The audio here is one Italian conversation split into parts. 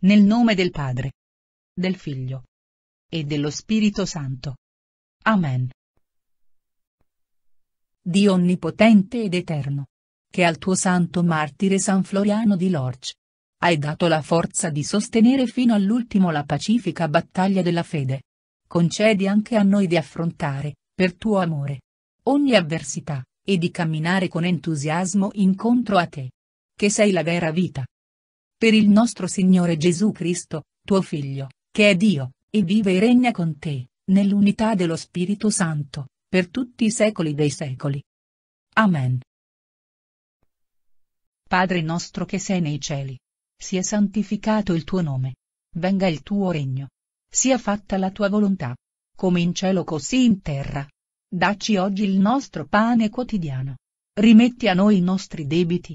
Nel nome del Padre, del Figlio e dello Spirito Santo. Amen. Dio Onnipotente ed Eterno, che al tuo santo martire San Floriano di Lorch hai dato la forza di sostenere fino all'ultimo la pacifica battaglia della fede. Concedi anche a noi di affrontare, per tuo amore, ogni avversità, e di camminare con entusiasmo incontro a te. Che sei la vera vita. Per il nostro Signore Gesù Cristo, tuo Figlio, che è Dio, e vive e regna con te, nell'unità dello Spirito Santo, per tutti i secoli dei secoli. Amen. Padre nostro che sei nei cieli. Sia santificato il tuo nome. Venga il tuo regno. Sia fatta la tua volontà. Come in cielo così in terra. Dacci oggi il nostro pane quotidiano. Rimetti a noi i nostri debiti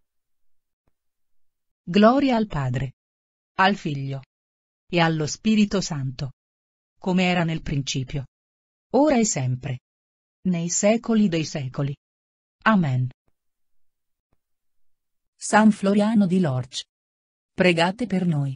Gloria al Padre, al Figlio e allo Spirito Santo, come era nel principio, ora e sempre, nei secoli dei secoli. Amen. San Floriano di Lorch. Pregate per noi.